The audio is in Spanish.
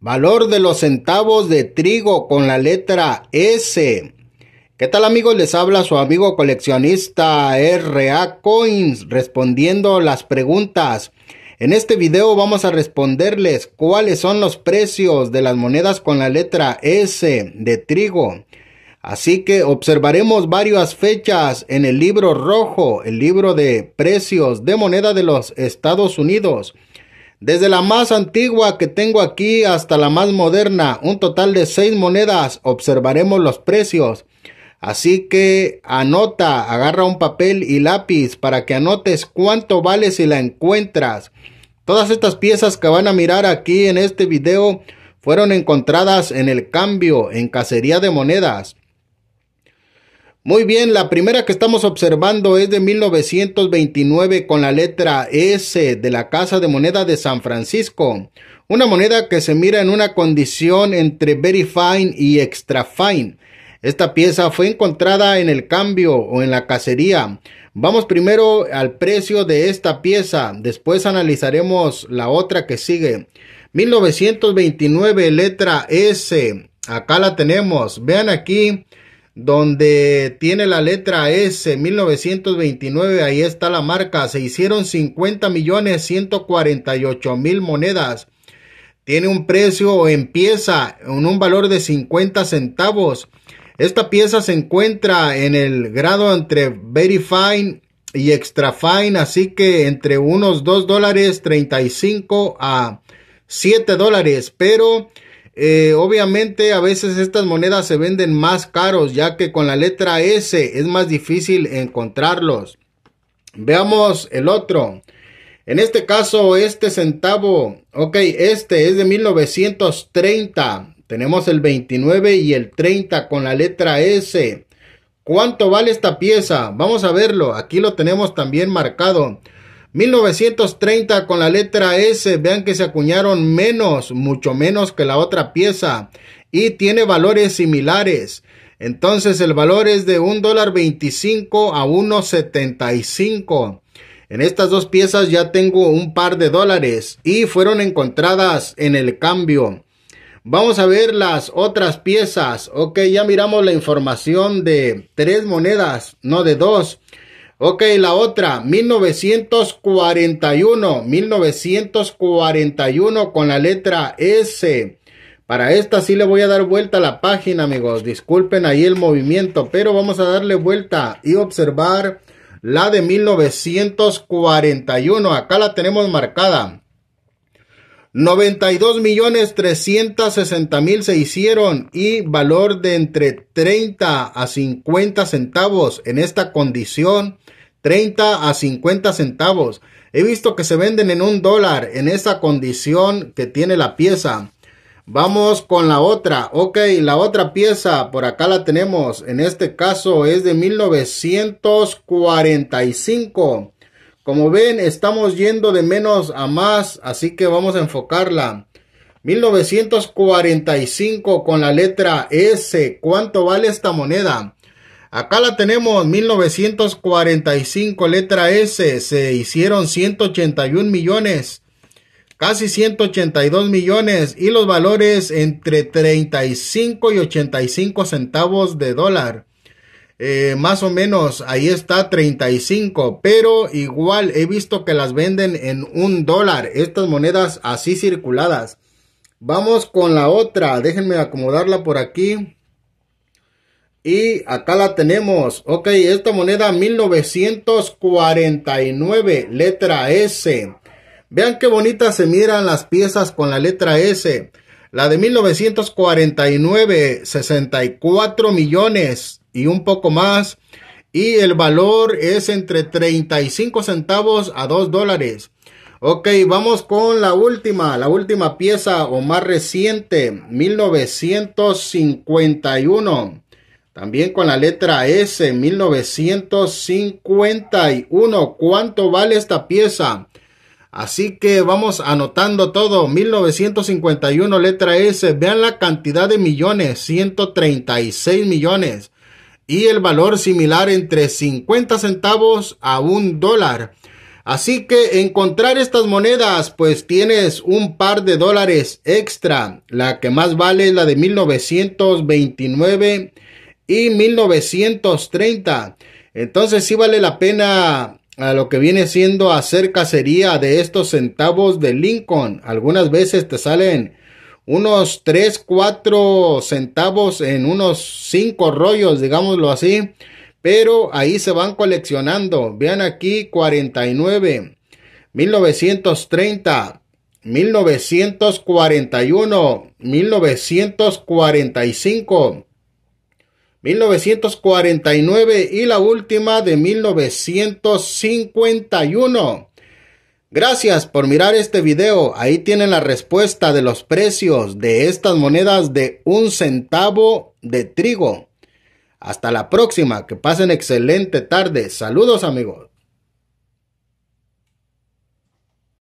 valor de los centavos de trigo con la letra S. ¿Qué tal amigos? Les habla su amigo coleccionista RA Coins respondiendo las preguntas. En este video vamos a responderles cuáles son los precios de las monedas con la letra S de trigo. Así que observaremos varias fechas en el libro rojo, el libro de precios de moneda de los Estados Unidos. Desde la más antigua que tengo aquí hasta la más moderna, un total de seis monedas, observaremos los precios. Así que anota, agarra un papel y lápiz para que anotes cuánto vale si la encuentras. Todas estas piezas que van a mirar aquí en este video fueron encontradas en el cambio en cacería de monedas. Muy bien, la primera que estamos observando es de 1929 con la letra S de la Casa de Moneda de San Francisco. Una moneda que se mira en una condición entre very fine y extra fine. Esta pieza fue encontrada en el cambio o en la cacería. Vamos primero al precio de esta pieza, después analizaremos la otra que sigue. 1929 letra S. Acá la tenemos. Vean aquí donde tiene la letra S 1929, ahí está la marca, se hicieron 50 millones 148 mil monedas. Tiene un precio en pieza, en un valor de 50 centavos. Esta pieza se encuentra en el grado entre very fine y extra fine, así que entre unos 2 dólares 35 a 7 dólares, pero eh, obviamente a veces estas monedas se venden más caros ya que con la letra S es más difícil encontrarlos. Veamos el otro. En este caso, este centavo, ok, este es de 1930. Tenemos el 29 y el 30 con la letra S. ¿Cuánto vale esta pieza? Vamos a verlo. Aquí lo tenemos también marcado. 1930 con la letra S, vean que se acuñaron menos, mucho menos que la otra pieza y tiene valores similares. Entonces el valor es de un dólar a 1.75. En estas dos piezas ya tengo un par de dólares y fueron encontradas en el cambio. Vamos a ver las otras piezas. Ok, ya miramos la información de tres monedas, no de dos. Ok, la otra, 1941, 1941 con la letra S. Para esta sí le voy a dar vuelta a la página, amigos. Disculpen ahí el movimiento, pero vamos a darle vuelta y observar la de 1941. Acá la tenemos marcada. 92.360.000 millones se hicieron y valor de entre 30 a 50 centavos en esta condición 30 a 50 centavos. He visto que se venden en un dólar en esa condición que tiene la pieza. Vamos con la otra. Ok, la otra pieza por acá la tenemos. En este caso es de 1945. Como ven, estamos yendo de menos a más, así que vamos a enfocarla. 1945 con la letra S. ¿Cuánto vale esta moneda? Acá la tenemos, 1945, letra S, se hicieron 181 millones, casi 182 millones y los valores entre 35 y 85 centavos de dólar. Eh, más o menos, ahí está 35, pero igual he visto que las venden en un dólar, estas monedas así circuladas. Vamos con la otra, déjenme acomodarla por aquí. Y acá la tenemos. Ok, esta moneda 1949, letra S. Vean qué bonitas se miran las piezas con la letra S. La de 1949, 64 millones y un poco más. Y el valor es entre 35 centavos a 2 dólares. Ok, vamos con la última, la última pieza o más reciente, 1951. También con la letra S, 1951. ¿Cuánto vale esta pieza? Así que vamos anotando todo. 1951, letra S. Vean la cantidad de millones. 136 millones. Y el valor similar entre 50 centavos a un dólar. Así que encontrar estas monedas, pues tienes un par de dólares extra. La que más vale es la de 1929 y 1930. Entonces sí vale la pena a lo que viene siendo hacer cacería de estos centavos de Lincoln. Algunas veces te salen unos 3, 4 centavos en unos 5 rollos, digámoslo así. Pero ahí se van coleccionando. Vean aquí 49, 1930, 1941, 1945. 1949 y la última de 1951. Gracias por mirar este video. Ahí tienen la respuesta de los precios de estas monedas de un centavo de trigo. Hasta la próxima. Que pasen excelente tarde. Saludos amigos.